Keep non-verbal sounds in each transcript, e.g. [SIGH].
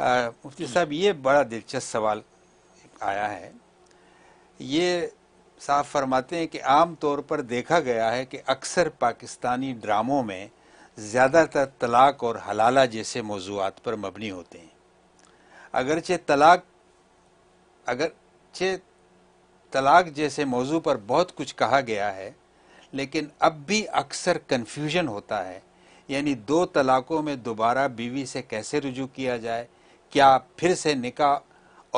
मुफ्ती साहब ये बड़ा दिलचस्प सवाल आया है ये साफ फरमाते हैं कि आम तौर पर देखा गया है कि अक्सर पाकिस्तानी ड्रामों में ज़्यादातर तलाक और हलाला जैसे मौजूद पर मबनी होते हैं अगरचे तलाक अगरचे तलाक जैसे मौजू पर बहुत कुछ कहा गया है लेकिन अब भी अक्सर कन्फ्यूजन होता है यानी दो तलाक़ों में दोबारा बीवी से कैसे रुजू किया जाए क्या फिर से निका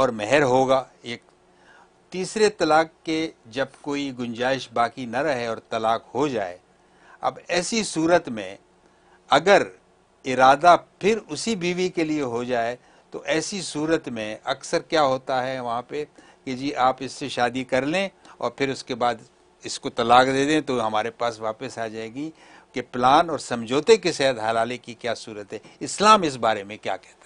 और मेहर होगा एक तीसरे तलाक के जब कोई गुंजाइश बाकी न रहे और तलाक हो जाए अब ऐसी सूरत में अगर इरादा फिर उसी बीवी के लिए हो जाए तो ऐसी सूरत में अक्सर क्या होता है वहाँ पे कि जी आप इससे शादी कर लें और फिर उसके बाद इसको तलाक दे दें तो हमारे पास वापस आ जाएगी कि प्लान और समझौते के शायद हलाले की क्या सूरत है इस्लाम इस बारे में क्या कहता है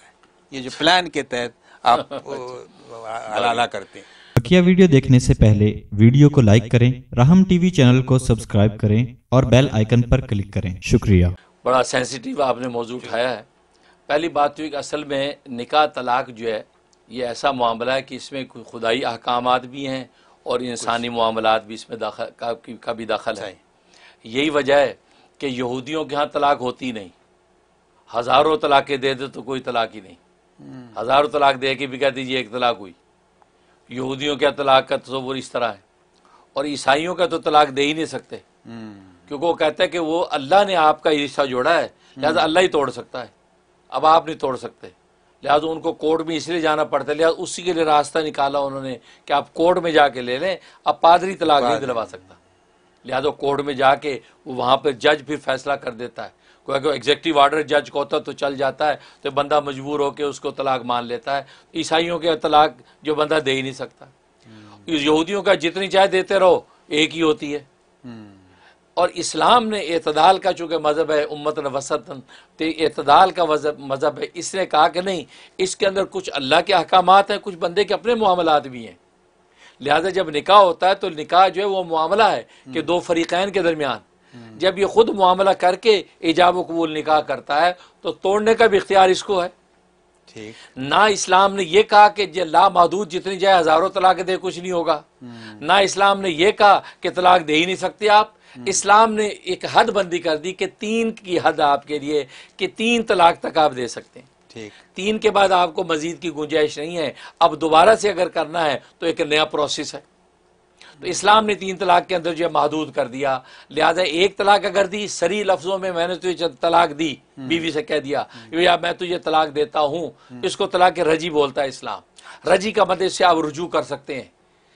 ये जो प्लान के तहत आप अलाला [LAUGHS] करते हैं बकिया वीडियो देखने से पहले वीडियो को लाइक करें राहम टीवी चैनल को सब्सक्राइब करें और बेल आइकन पर क्लिक करें शुक्रिया बड़ा सेंसिटिव आपने मौजूद उठाया है पहली बात तो कि असल में निका तलाक जो है ये ऐसा मामला है कि इसमें कोई खुदाई अहकाम भी हैं और इंसानी मामला भी इसमें दाखल का, का भी दाखिल है यही वजह है कि यहूदियों के यहाँ तलाक होती नहीं हज़ारों तलाक़ें दे दे तो कोई तलाक ही नहीं हजारों तलाक दे के भी कह दीजिए एक तलाक हुई यहूदियों के तलाक का तस्वुर इस तरह है और ईसाइयों का तो तलाक दे ही नहीं सकते क्योंकि वो कहता है कि वो अल्लाह ने आपका हिस्सा जोड़ा है लिहाजा हम्म। अल्लाह ही तोड़ सकता है अब आप नहीं तोड़ सकते लिहाजा उनको कोर्ट में इसलिए जाना पड़ता है लिहाजा उसी के लिए रास्ता निकाला उन्होंने कि आप कोर्ट में जाके ले लें अब पादरी तलाक नहीं दिलवा सकता लिहाजा कोर्ट में जाके वहाँ पर जज फिर फैसला कर देता है कोई अगर एग्जेक्टिव आर्डर जज को होता तो चल जाता है तो बंदा मजबूर होकर उसको तलाक मान लेता है ईसाइयों के तलाक जो बंदा दे ही नहीं सकता हम्म। यहूदियों का जितनी चाहे देते रहो एक ही होती है हम्म। और इस्लाम ने अतदाल का चूंकि मज़हब है उम्मत वसतन तो अतदाल का मज़हब है इसने कहा कि नहीं इसके अंदर कुछ अल्लाह के अहकाम हैं कुछ बंदे के अपने मामलात भी हैं लिहाजा जब निकाह होता है तो निकाह जो है वो मामला है कि हम्म। दो फरीक़ैन के दरमियान हम्म। जब ये खुद मामला करके ईजाब कबूल निकाह करता है तो तोड़ने का भी इख्तियार इसको है ठीक ना इस्लाम ने यह कहा कि लामहदूद जितनी जाए हज़ारों तलाक दे कुछ नहीं होगा हम्म। ना इस्लाम ने यह कहा कि तलाक दे ही नहीं सकते आप हम्म। इस्लाम ने एक हद बंदी कर दी कि तीन की हद आपके लिए कि तीन तलाक तक आप दे सकते हैं ठीक तीन के बाद आपको मजीद की गुंजाइश नहीं है अब दोबारा से अगर करना है तो एक नया प्रोसेस है तो इस्लाम ने तीन तलाक के अंदर जो है महदूद कर दिया लिहाजा एक तलाक अगर दी सरी लफ्जों में मैंने तुझे तलाक दी हम्म। बीवी से कह दिया या मैं तुझे तलाक देता हूं हम्म। इसको तलाक रजी बोलता है इस्लाम रजी का मदद मतलब से आप रुजू कर सकते हैं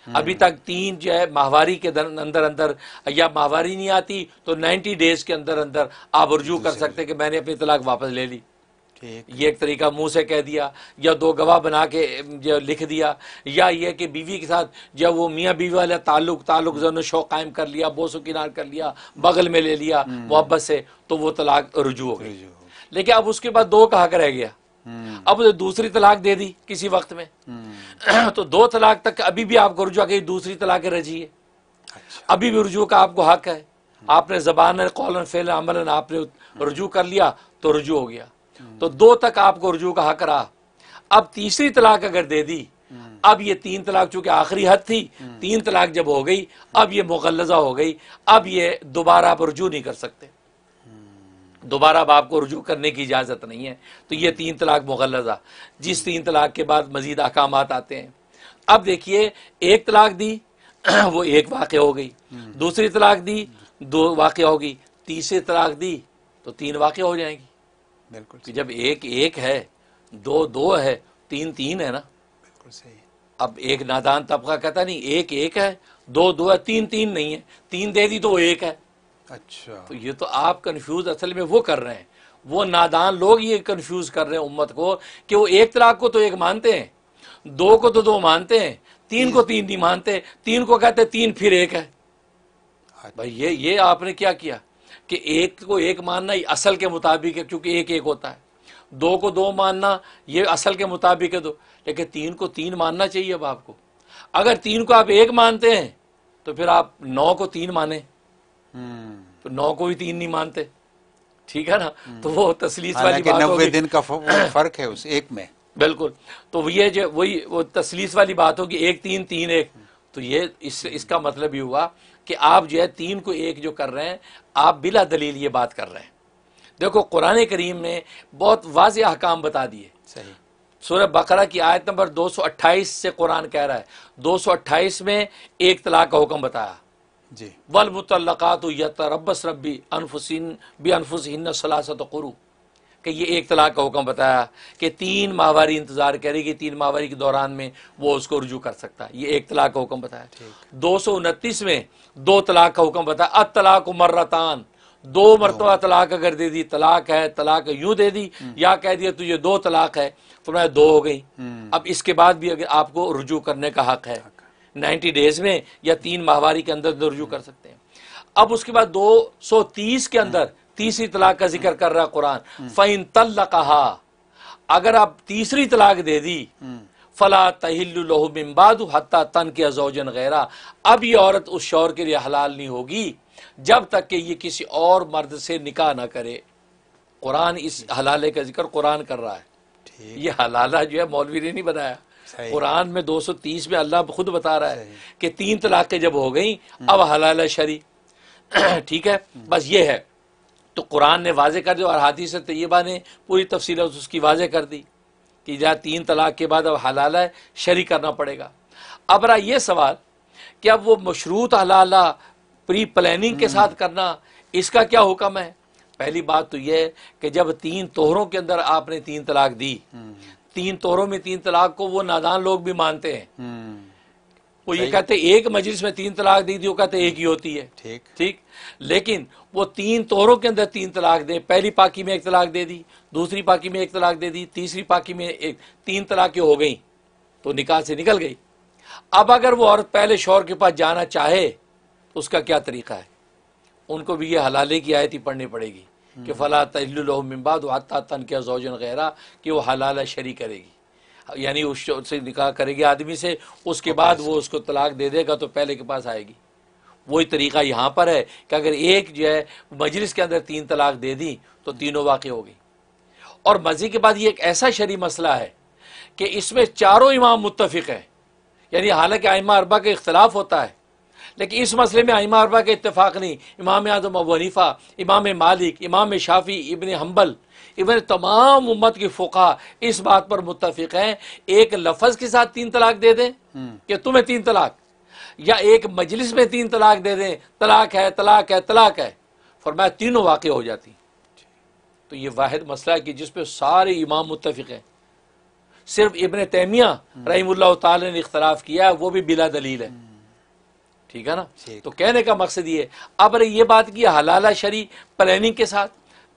हम्म। अभी तक तीन जो है माहवारी के अंदर अंदर या माहवारी नहीं आती तो 90 डेज के अंदर अंदर आप रुजू कर सकते हैं कि मैंने अपनी तलाक वापस ले ली ये एक तरीका मुंह से कह दिया या दो गवाह बना के लिख दिया या ये कि बीवी के साथ जब वो मियाँ बीवी वाला ताल्लुक ताल्लुक जो शौक कायम कर लिया बोसो किनार कर लिया बगल में ले लिया हम्म। मोहब्बत से तो वो तलाक रुजू हो गई लेकिन अब उसके बाद दो का हक रह गया हम्म। अब उसे तो दूसरी तलाक दे दी किसी वक्त में हम्म। [CLEARS THROAT] तो दो तलाक तक अभी भी आपको रुजू गई दूसरी तलाक रजी है अच्छा। अभी भी रुझू का आपको हक है आपने जबान कौलन फेल अमलन आपने रुजू कर लिया तो रुजू हो गया तो दो तक आपको रजू का हक रहा अब तीसरी तलाक अगर दे दी अब ये तीन तलाक चूंकि आखिरी हद थी तीन तलाक जब हो गई अब ये मुगलजा हो गई अब ये दोबारा आप रजू नहीं कर सकते दोबारा अब आपको रजू करने की इजाज़त नहीं है तो ये तीन तलाक मुगलजा जिस तीन तलाक के बाद मजीद अहकाम आते हैं अब देखिए एक तलाक दी [CLEARS THROAT] वो एक वाक़ हो गई दूसरी तलाक दी दो वाक़ होगी तीसरी तलाक दी तो तीन वाक़ हो जाएंगी बिल्कुल कि जब एक एक है दो दो है तीन तीन है ना बिल्कुल सही अब एक नादान तबका कहता नहीं एक एक है दो दो है तीन तीन नहीं है तीन दे दी तो एक है अच्छा तो ये तो आप कंफ्यूज असल में वो कर रहे हैं वो नादान लोग ये कंफ्यूज कर रहे हैं उम्मत को कि वो एक तलाक को तो एक मानते हैं दो को तो दो मानते हैं तीन को तीन नहीं मानते तीन को कहते तीन फिर एक है अच्छा। भाई ये ये आपने क्या किया कि एक को एक मानना असल के मुताबिक है क्योंकि एक एक होता है दो को दो मानना ये असल के मुताबिक है दो लेकिन तीन को तीन मानना चाहिए अब आपको अगर तीन को आप एक मानते हैं तो फिर आप नौ को तीन माने तो नौ को भी तीन नहीं मानते ठीक है ना हम्म। तो वो तसलीस वाली बात नब्बे दिन का फर्क है उस एक में बिल्कुल तो ये जो वही वो तसलीस वाली बात होगी एक तीन तीन एक तो ये इस, इसका मतलब ये हुआ कि आप जो है तीन को एक जो कर रहे हैं आप बिला दलील ये बात कर रहे हैं देखो कुरान करीम ने बहुत वाज अहकाम बता दिए सही सूरह बकरा की आयत नंबर दो सौ अट्ठाईस से कुरान कह रहा है दो सौ अट्ठाईस में एक तलाक का हुक्म बताया जी वल मुतलक़ात यतरबस रबी अनफुसिन बी अनफुसिन सलासत तो कि ये एक तलाक का हुक्म बताया कि तीन माहवारी इंतज़ार करेगी तीन माहवारी के दौरान में वो उसको रुजू कर सकता है ये एक तलाक का हुक्म बताया दो सौ उनतीस में दो तलाक का हुक्म बताया अत तलाक उमर्रतान दो मरतबा तलाक अगर दे दी तलाक है तलाक यूं दे दी हम्म। या कह दिया तुझे दो तलाक है तो मैं दो हो गई हम्म। अब इसके बाद भी अगर आपको रुजू करने का हक है नाइन्टी डेज में या तीन माहवारी के अंदर तो रुजू कर सकते हैं अब उसके बाद दो सौ तीस के अंदर तीसरी तलाक का जिक्र कर रहा कुरान फ़ैन तल कहा अगर आप तीसरी तलाक दे दी फला तहिल्लुबिम्बाद तन के अजोजन गैरा अब ये औरत उस शौर के लिए हलाल नहीं होगी जब तक कि ये किसी और मर्द से निकाह ना करे कुरान इस हलाले का जिक्र कुरान कर रहा है ये हलाला जो है मौलवी ने नहीं बनाया कुरान में 230 में अल्लाह खुद बता रहा है कि तीन तलाक़ें जब हो गई अब हलाला शरी [CLEARS THROAT] ठीक है हम्म। बस ये है तो कुरान ने वाजे कर दिया और हादी से तयबा ने पूरी तफसील उसकी वाजे कर दी कि जहाँ तीन तलाक के बाद अब हलाल है शरी करना पड़ेगा अब रहा यह सवाल कि अब वो मशरूत हलाला प्री प्लानिंग के हम्म। साथ करना इसका क्या हुक्म है पहली बात तो यह है कि जब तीन तोहरों के अंदर आपने तीन तलाक दी हम्म। तीन तोहरों में तीन तलाक को वो नादान लोग भी मानते हैं हम्म। वो ये कहते एक मजलिस में तीन तलाक दी थी वो कहते एक ही होती है ठीक ठीक लेकिन वो तीन तोहरों के अंदर तीन तलाक दे पहली पाकी में एक तलाक दे दी दूसरी पाकी में एक तलाक दे दी तीसरी पाकी में एक तीन तलाकें हो गई तो निकाह से निकल गई अब अगर वो औरत पहले शोर के पास जाना चाहे तो उसका क्या तरीका है उनको भी ये हलाले की आयत ही पढ़नी पड़ेगी कि हम्म। फ़ला तहल मिम्बाद वाता तन के जोजन गैरा कि वो हलाला शरी करेगी यानी उस से निकाह करेगी आदमी से उसके बाद वो उसको तलाक दे देगा तो पहले के पास आएगी वही तरीका यहाँ पर है कि अगर एक जो है मजलिस के अंदर तीन तलाक दे दी तो तीनों वाक़ हो गई और मज़े के बाद ये एक ऐसा शरी मसला है कि इसमें चारों इमाम मुतफ़ हैं यानी हालांकि आइमा अरबा का इख्तलाफ होता है लेकिन इस मसले में आइमा अरबा का इतफाक़ नहीं इमाम आजम अबू हनीफ़ा इमाम मालिक इमाम शाफ़ी इबन हम्बल इवन तमाम उम्मत की फ़ुका इस बात पर मुतफिक हैं एक लफज के साथ तीन तलाक दे दें हम्म। कि तुम्हें तीन तलाक या एक मजलिस में तीन तलाक दे दें तलाक है तलाक है तलाक है फरमाया तीनों वाक़ हो जाती तो ये वाद मसला है कि जिसपे सारे इमाम मुतफिक हैं सिर्फ इबन तैमिया हम्म। रही तख्तलाफ किया वो भी बिला दलील है हम्म। ठीक है ना तो कहने का मकसद ये अब ये बात की हलाला शरी प्लानिंग के साथ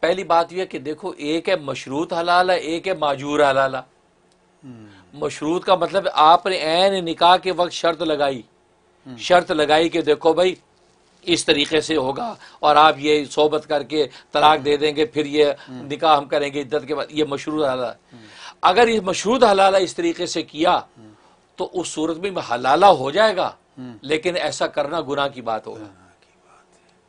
पहली बात यह कि देखो एक है मशरूत हलाल है एक है माजूर हलाला हम्म। मशरूत का मतलब आपने ऐन निकाह के वक्त शर्त लगाई हम्म। शर्त लगाई कि देखो भाई इस तरीके से होगा और आप ये सोबत करके तलाक दे हम्म। देंगे फिर ये निकाह हम करेंगे इद्दत के बाद ये मशरूत हलाला अगर ये मशरूत हलाला इस तरीके से किया तो उस सूरत में हलाला हो जाएगा लेकिन ऐसा करना गुनाह की बात होगा हाँ।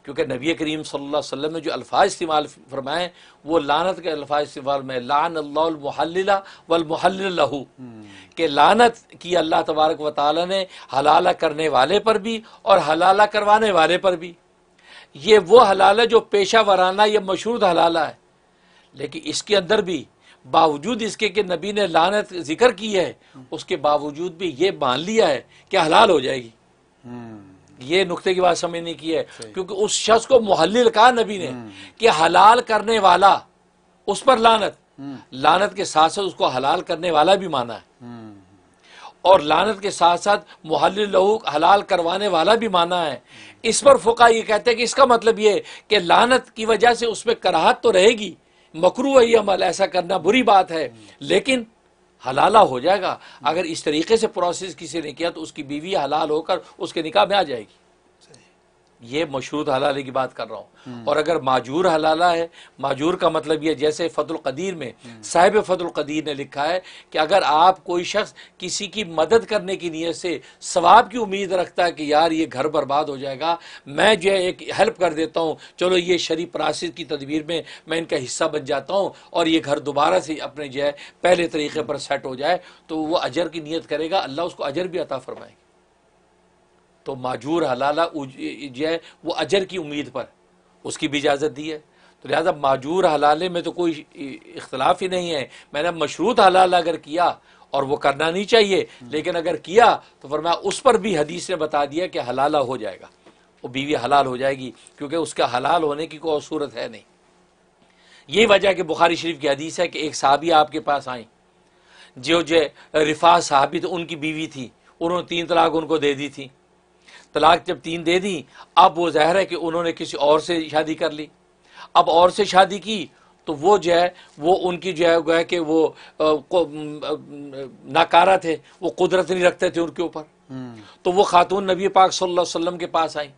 क्योंकि नबी करीम सल्लल्लाहु अलैहि वसल्लम ने जो अल्फाज इस्तेमाल फरमाए वो लानत के अल्फाज इस्तेमाल में लान अल्लाहमहल्ला वलमहल्लहू हम्म। के लानत की अल्लाह तबारक व ताली ने हलाला करने वाले पर भी और हलाला करवाने वाले पर भी ये वो हलाला जो पेशा वराना या मशहूर हलाला है लेकिन इसके अंदर भी बावजूद इसके कि नबी ने लानत जिक्र की है हम्म। उसके बावजूद भी ये मान लिया है कि हलाल हो जाएगी हम्म। ये नुकते की बात समझ नहीं की है क्योंकि उस शख्स को मोहल्ल कहा नबी ने हम्म। कि हलाल करने वाला उस पर लानत हम्म। लानत के साथ साथ उसको हलाल करने वाला भी माना है हम्म। और लानत के साथ साथ मुहल हलाल करवाने वाला भी माना है इस पर फुका ये कहते हैं कि इसका मतलब ये कि लानत की वजह से उसमें कराहत तो रहेगी मकरू अमल ऐसा करना बुरी बात है लेकिन हलाला हो जाएगा अगर इस तरीके से प्रोसेस किसी ने किया तो उसकी बीवी हलाल होकर उसके निकाह में आ जाएगी ये मशरूत हलाले की बात कर रहा हूँ और अगर माजूर हलाला है माजूर का मतलब यह जैसे कदीर में साहिब फ़तुल्क़दीर ने लिखा है कि अगर आप कोई शख्स किसी की मदद करने की नीयत से सवाब की उम्मीद रखता है कि यार ये घर बर्बाद हो जाएगा मैं जो है एक हेल्प कर देता हूँ चलो ये शरीफ प्रासिद की तदबीर में मैं इनका हिस्सा बन जाता हूँ और ये घर दोबारा से अपने जो है पहले तरीके पर सेट हो जाए तो वह अजर की नीयत करेगा अल्लाह उसको अजर भी अता फरमाएगा तो माजूर हलाला जो है वो अजर की उम्मीद पर उसकी भी इजाज़त दी है तो लिहाजा माजूर हलाले में तो कोई इख्तलाफ ही नहीं है मैंने मशरूत हलाल अगर किया और वो करना नहीं चाहिए लेकिन अगर किया तो मैं उस पर भी हदीस ने बता दिया कि हलाला हो जाएगा वो बीवी हलाल हो जाएगी क्योंकि उसका हलाल होने की कोई सूरत है नहीं ये वजह कि बुखारी शरीफ की हदीस है कि एक साहबी आपके पास आई जो जो रिफा साहबी तो उनकी बीवी थी उन्होंने तीन तलाक उनको दे दी थी तलाक जब तीन दे दी अब वो जहर है कि उन्होंने किसी और से शादी कर ली अब और से शादी की तो वो जो है वो उनकी जो है है कि वो नाकारा थे वो कुदरत नहीं रखते थे उनके ऊपर हम्म। तो वो खातून नबी पाक सल्लल्लाहु अलैहि वसल्लम के पास आई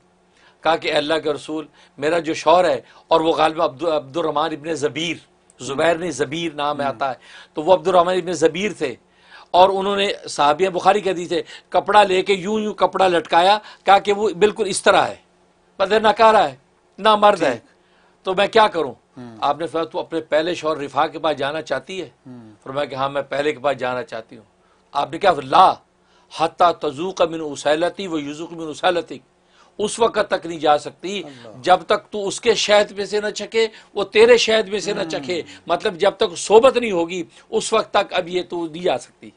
कहा कि अल्लाह के रसूल मेरा जो शौर है और वो गालब अब्दुलरहमान इबन ज़बीर ज़ुबैर ने ज़बीर नाम हम्म। आता है तो वो अब्दुलरहमान इबन ज़बीर थे और उन्होंने साहबिया बुखारी कह दी थे कपड़ा लेके यूं यूं कपड़ा लटकाया कहा कि वो बिल्कुल इस तरह है बदर नकारा है ना मर्द है तो मैं क्या करूं हम्म। आपने फिर तू अपने पहले शोर रिफा के पास जाना चाहती है हम्म। फिर मैं हाँ मैं पहले के पास जाना चाहती हूँ आपने क्या ला तजू का मिन उसैलती व युजुक मिन उसैलती उस वक्त तक नहीं जा सकती जब तक तू उसके शहद में से न चखे वो तेरे शहद में से न चखे हम्म। मतलब जब तक सोबत नहीं होगी उस वक्त तक अब ये तू नहीं जा सकती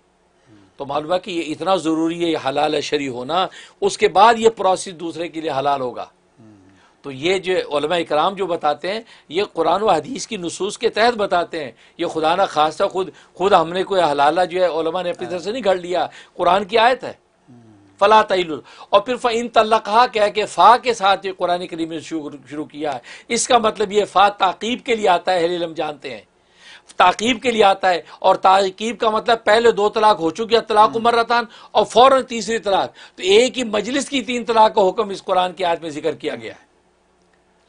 तो मालूम है कि ये इतना ज़रूरी है ये हलाल है शरी होना उसके बाद ये प्रोसेस दूसरे के लिए हलाल होगा तो ये जो इकराम जो बताते हैं ये कुरान व हदीस की नसूस के तहत बताते हैं ये खुदा ना खासा खुद खुद हमने कोई हलाला जो है ने अपनी तरफ से नहीं घड़ लिया कुरान की आयत है फ़ला तैल और फिर फ़ैन तल्ला कह क्या के फ़ा के साथ ये कुरान करीम ने शुरू किया है इसका मतलब ये फ़ा ताकीब के लिए आता है हम जानते हैं ताकीब के लिए आता है और ताकीब का मतलब पहले दो तलाक हो चुकी है तलाक रतान और फौरन तीसरी तलाक तो एक ही मजलिस की तीन तलाक का हुक्म इस कुरान की आयत में जिक्र किया गया है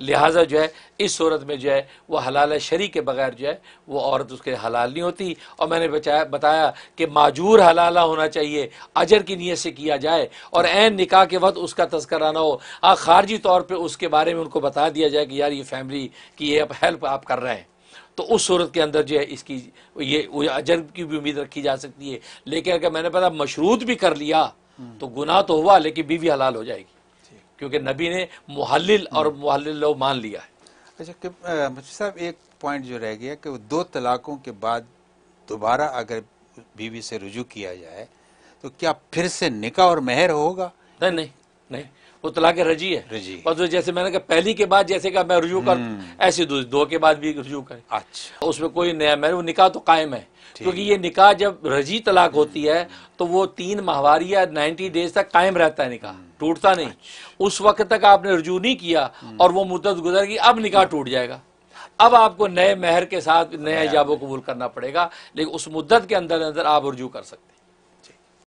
लिहाजा जो है इस सूरत में जो है वह हलाल शरी के बगैर जो है वह औरत उसके हलाल नहीं होती और मैंने बचाया बताया कि माजूर हलाल होना चाहिए अजर की नीयत से किया जाए और एन निकाह के वक्त उसका तस्करा ना हो आ हाँ, खारजी तौर पर उसके बारे में उनको बता दिया जाए कि यार ये फैमिली की ये अब हेल्प आप कर रहे हैं तो उस सूरत के अंदर जो है इसकी ये अजर की भी उम्मीद रखी जा सकती है लेकिन अगर मैंने पता मशरूत भी कर लिया हम्म। तो गुनाह तो हुआ लेकिन बीवी हलाल हो जाएगी क्योंकि नबी ने मुहल हम्म। और मुहल मान लिया है अच्छा कि साहब एक पॉइंट जो रह गया कि वो दो तलाकों के बाद दोबारा अगर बीवी से रुजू किया जाए तो क्या फिर से निका और मेहर होगा नहीं नहीं नहीं वो तलाक रजी है रजी बस जैसे मैंने कहा पहली के बाद जैसे कहा मैं रुजू कर हम्म। ऐसी दो, दो के बाद भी रुजू कर अच्छा तो उसमें कोई नया मैंने वो निकाह तो कायम है क्योंकि ये निकाह जब रजी तलाक होती है तो वो तीन माहवारी या नाइन्टी डेज तक कायम रहता है निकाह हम्म। टूटता नहीं अच्छा। उस वक्त तक आपने रजू नहीं किया हम्म। और वो मुद्दत गुजर गई अब निकाह टूट जाएगा अब आपको नए मेहर के साथ नए इजाबो कबूल करना पड़ेगा लेकिन उस मुद्दत के अंदर अंदर आप रजू कर सकते हैं